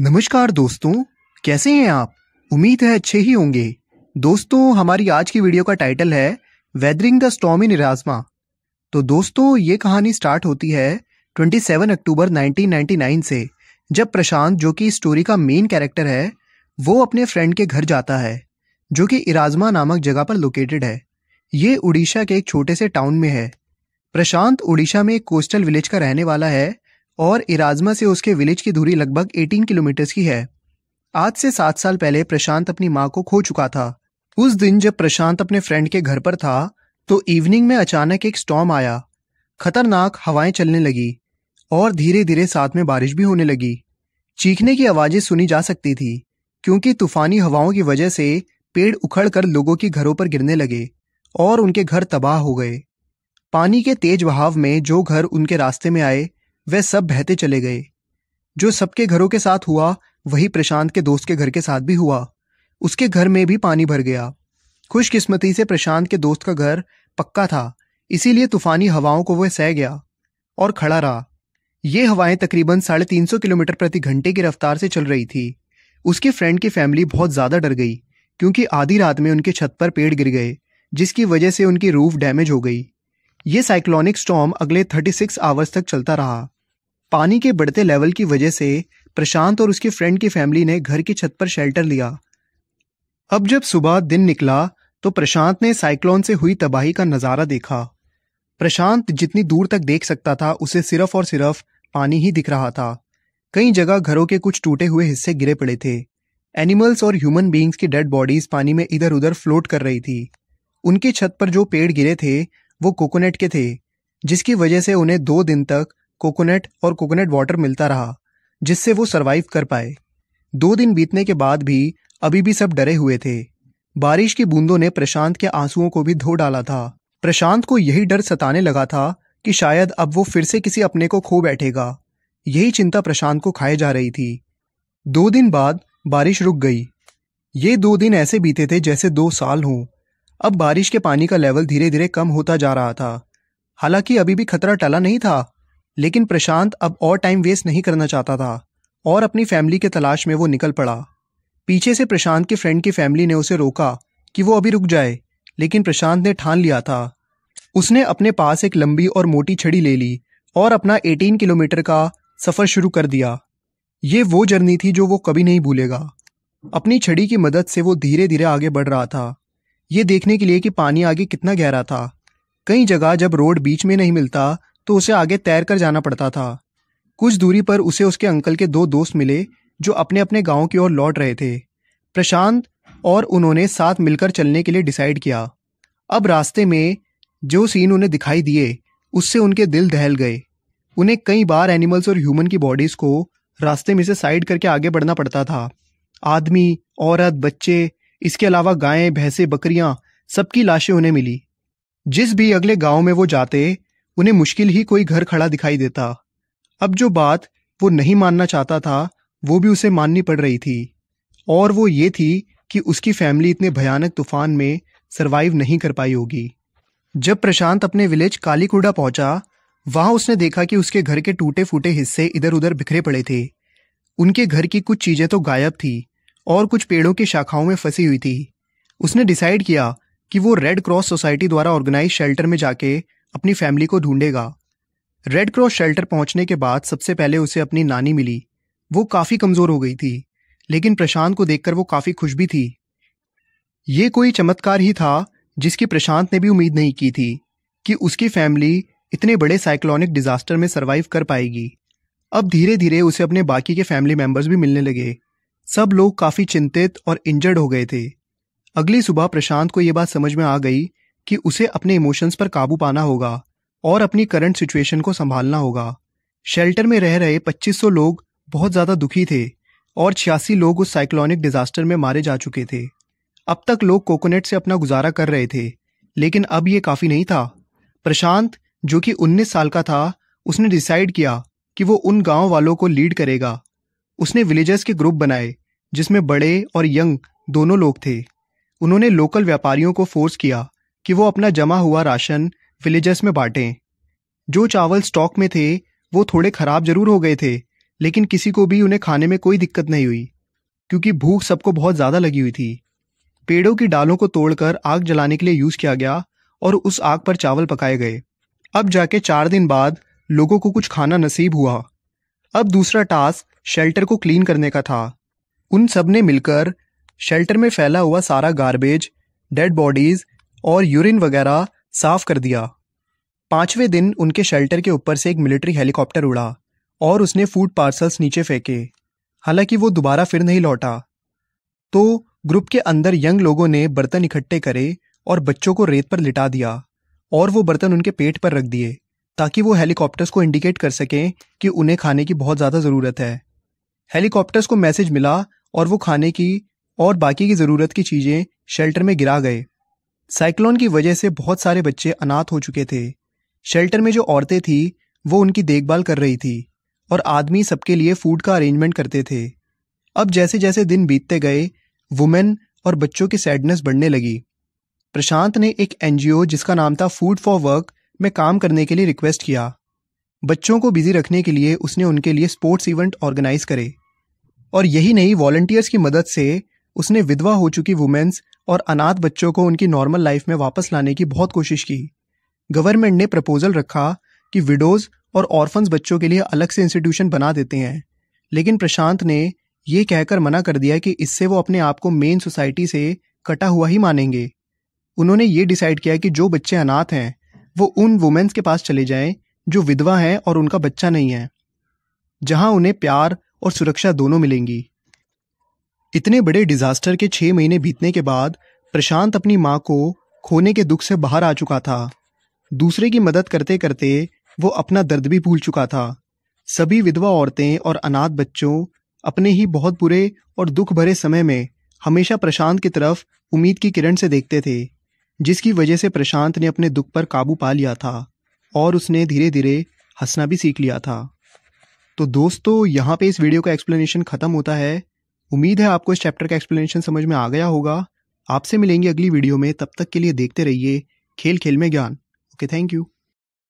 नमस्कार दोस्तों कैसे हैं आप उम्मीद है अच्छे ही होंगे दोस्तों हमारी आज की वीडियो का टाइटल है वेदरिंग द स्टॉम इन इराजमा तो दोस्तों ये कहानी स्टार्ट होती है 27 अक्टूबर 1999 से जब प्रशांत जो कि स्टोरी का मेन कैरेक्टर है वो अपने फ्रेंड के घर जाता है जो कि इराजमा नामक जगह पर लोकेटेड है ये उड़ीसा के एक छोटे से टाउन में है प्रशांत उड़ीसा में एक कोस्टल विलेज का रहने वाला है और इराजमा से उसके विलेज की दूरी लगभग 18 किलोमीटर की है आज से सात साल पहले प्रशांत अपनी माँ को खो चुका था उस दिन जब प्रशांत अपने फ्रेंड के घर पर था तो इवनिंग में अचानक एक स्टॉम आया खतरनाक हवाएं चलने लगी और धीरे धीरे साथ में बारिश भी होने लगी चीखने की आवाज़ें सुनी जा सकती थी क्योंकि तूफानी हवाओं की वजह से पेड़ उखड़ कर लोगों के घरों पर गिरने लगे और उनके घर तबाह हो गए पानी के तेज बहाव में जो घर उनके रास्ते में आए वे सब बहते चले गए जो सबके घरों के साथ हुआ वही प्रशांत के दोस्त के घर के साथ भी हुआ उसके घर में भी पानी भर गया खुशकिस्मती से प्रशांत के दोस्त का घर पक्का था इसीलिए तूफानी हवाओं को वह सह गया और खड़ा रहा ये हवाएं तकरीबन साढ़े तीन सौ किलोमीटर प्रति घंटे की रफ्तार से चल रही थी उसके फ्रेंड की फैमिली बहुत ज़्यादा डर गई क्योंकि आधी रात में उनके छत पर पेड़ गिर गए जिसकी वजह से उनकी रूफ डैमेज हो गई ये साइक्लोनिक स्टॉम अगले थर्टी सिक्स आवर्स तक चलता रहा पानी के बढ़ते लेवल की वजह से प्रशांत और उसके फ्रेंड की फैमिली ने घर की छत पर शेल्टर लिया अब जब सुबह दिन निकला तो प्रशांत ने साइक्लोन से हुई तबाही का नज़ारा देखा प्रशांत जितनी दूर तक देख सकता था उसे सिर्फ और सिर्फ पानी ही दिख रहा था कई जगह घरों के कुछ टूटे हुए हिस्से गिरे पड़े थे एनिमल्स और ह्यूमन बींग्स की डेड बॉडीज पानी में इधर उधर फ्लोट कर रही थी उनकी छत पर जो पेड़ गिरे थे वो कोकोनट के थे जिसकी वजह से उन्हें दो दिन तक कोकोनट और कोकोनट वाटर मिलता रहा जिससे वो सरवाइव कर पाए दो दिन बीतने के बाद भी अभी भी सब डरे हुए थे बारिश की बूंदों ने प्रशांत के आंसुओं को भी धो डाला था प्रशांत को यही डर सताने लगा था कि शायद अब वो फिर से किसी अपने को खो बैठेगा यही चिंता प्रशांत को खाए जा रही थी दो दिन बाद बारिश रुक गई ये दो दिन ऐसे बीते थे जैसे दो साल हों अब बारिश के पानी का लेवल धीरे धीरे कम होता जा रहा था हालांकि अभी भी खतरा टला नहीं था लेकिन प्रशांत अब और टाइम वेस्ट नहीं करना चाहता था और अपनी फैमिली के तलाश में वो निकल पड़ा पीछे से प्रशांत के फ्रेंड की फैमिली ने उसे रोका कि वो अभी रुक जाए लेकिन प्रशांत ने ठान लिया था उसने अपने पास एक लंबी और मोटी छड़ी ले ली और अपना 18 किलोमीटर का सफ़र शुरू कर दिया ये वो जर्नी थी जो वो कभी नहीं भूलेगा अपनी छड़ी की मदद से वो धीरे धीरे आगे बढ़ रहा था ये देखने के लिए कि पानी आगे कितना गहरा था कई जगह जब रोड बीच में नहीं मिलता तो उसे आगे तैर कर जाना पड़ता था कुछ दूरी पर उसे उसके अंकल के दो दोस्त मिले जो अपने अपने गांव की ओर लौट रहे थे प्रशांत और उन्होंने साथ मिलकर चलने के लिए डिसाइड किया अब रास्ते में जो सीन उन्हें दिखाई दिए उससे उनके दिल दहल गए उन्हें कई बार एनिमल्स और ह्यूमन की बॉडीज़ को रास्ते में से साइड करके आगे बढ़ना पड़ता था आदमी औरत बच्चे इसके अलावा गायें भैंसे बकरियां सबकी लाशें उन्हें मिली जिस भी अगले गांव में वो जाते उन्हें मुश्किल ही कोई घर खड़ा दिखाई देता अब जो बात वो नहीं मानना चाहता था वो भी उसे माननी पड़ रही थी और वो ये थी कि उसकी फैमिली इतने भयानक तूफान में सरवाइव नहीं कर पाई होगी जब प्रशांत अपने विलेज कालीकुडा पहुंचा वहां उसने देखा कि उसके घर के टूटे फूटे हिस्से इधर उधर बिखरे पड़े थे उनके घर की कुछ चीजें तो गायब थी और कुछ पेड़ों की शाखाओं में फंसी हुई थी उसने डिसाइड किया कि वो रेड क्रॉस सोसाइटी द्वारा ऑर्गेनाइज शेल्टर में जाके अपनी फैमिली को ढूंढेगा रेड क्रॉस शेल्टर पहुंचने के बाद सबसे पहले उसे अपनी नानी मिली वो काफ़ी कमज़ोर हो गई थी लेकिन प्रशांत को देखकर वो काफ़ी खुश भी थी ये कोई चमत्कार ही था जिसकी प्रशांत ने भी उम्मीद नहीं की थी कि उसकी फैमिली इतने बड़े साइक्लोनिक डिजास्टर में सर्वाइव कर पाएगी अब धीरे धीरे उसे अपने बाकी के फैमिली मेंबर्स भी मिलने लगे सब लोग काफ़ी चिंतित और इंजर्ड हो गए थे अगली सुबह प्रशांत को यह बात समझ में आ गई कि उसे अपने इमोशंस पर काबू पाना होगा और अपनी करंट सिचुएशन को संभालना होगा शेल्टर में रह रहे 2500 लोग बहुत ज़्यादा दुखी थे और छियासी लोग उस साइक्लोनिक डिजास्टर में मारे जा चुके थे अब तक लोग कोकोनट से अपना गुजारा कर रहे थे लेकिन अब ये काफ़ी नहीं था प्रशांत जो कि 19 साल का था उसने डिसाइड किया कि वो उन गांव वालों को लीड करेगा उसने विलेजर्स के ग्रुप बनाए जिसमें बड़े और यंग दोनों लोग थे उन्होंने लोकल व्यापारियों को फोर्स किया कि वो अपना जमा हुआ राशन विलेजर्स में बांटें जो चावल स्टॉक में थे वो थोड़े खराब जरूर हो गए थे लेकिन किसी को भी उन्हें खाने में कोई दिक्कत नहीं हुई क्योंकि भूख सबको बहुत ज़्यादा लगी हुई थी पेड़ों की डालों को तोड़कर आग जलाने के लिए यूज़ किया गया और उस आग पर चावल पकाए गए अब जाके चार दिन बाद लोगों को कुछ खाना नसीब हुआ अब दूसरा टास्क शेल्टर को क्लीन करने का था उन सब ने मिलकर शेल्टर में फैला हुआ सारा गार्बेज डेड बॉडीज और यूरिन वगैरह साफ कर दिया पांचवें दिन उनके शेल्टर के ऊपर से एक मिलिट्री हेलीकॉप्टर उड़ा और उसने फूड पार्सल्स नीचे फेंके हालांकि वो दोबारा फिर नहीं लौटा तो ग्रुप के अंदर यंग लोगों ने बर्तन इकट्ठे करे और बच्चों को रेत पर लिटा दिया और वो बर्तन उनके पेट पर रख दिए ताकि वो हेलीकॉप्टर्स को इंडिकेट कर सकें कि उन्हें खाने की बहुत ज़्यादा ज़रूरत है हेलीकॉप्टर्स को मैसेज मिला और वो खाने की और बाकी की ज़रूरत की चीज़ें शेल्टर में गिरा गए साइक्लोन की वजह से बहुत सारे बच्चे अनाथ हो चुके थे शेल्टर में जो औरतें थी वो उनकी देखभाल कर रही थी और आदमी सबके लिए फूड का अरेंजमेंट करते थे अब जैसे जैसे दिन बीतते गए वुमेन और बच्चों की सैडनेस बढ़ने लगी प्रशांत ने एक एनजीओ जिसका नाम था फूड फॉर वर्क में काम करने के लिए रिक्वेस्ट किया बच्चों को बिजी रखने के लिए उसने उनके लिए स्पोर्ट्स इवेंट ऑर्गेनाइज करे और यही नहीं वॉल्टियर्स की मदद से उसने विधवा हो चुकी वुमेन्स और अनाथ बच्चों को उनकी नॉर्मल लाइफ में वापस लाने की बहुत कोशिश की गवर्नमेंट ने प्रपोजल रखा कि विडोज और ऑर्फन्स बच्चों के लिए अलग से इंस्टीट्यूशन बना देते हैं लेकिन प्रशांत ने ये कहकर मना कर दिया कि इससे वो अपने आप को मेन सोसाइटी से कटा हुआ ही मानेंगे उन्होंने ये डिसाइड किया कि जो बच्चे अनाथ हैं वो उन वुमेन्स के पास चले जाएं जो विधवा हैं और उनका बच्चा नहीं है जहां उन्हें प्यार और सुरक्षा दोनों मिलेंगी इतने बड़े डिजास्टर के छह महीने बीतने के बाद प्रशांत अपनी माँ को खोने के दुख से बाहर आ चुका था दूसरे की मदद करते करते वो अपना दर्द भी भूल चुका था सभी विधवा औरतें और अनाथ बच्चों अपने ही बहुत बुरे और दुख भरे समय में हमेशा प्रशांत की तरफ उम्मीद की किरण से देखते थे जिसकी वजह से प्रशांत ने अपने दुख पर काबू पा लिया था और उसने धीरे धीरे हंसना भी सीख लिया था तो दोस्तों यहाँ पे इस वीडियो का एक्सप्लेनेशन ख़त्म होता है उम्मीद है आपको इस चैप्टर का एक्सप्लेनेशन समझ में आ गया होगा आपसे मिलेंगे अगली वीडियो में तब तक के लिए देखते रहिए खेल खेल में ज्ञान ओके थैंक यू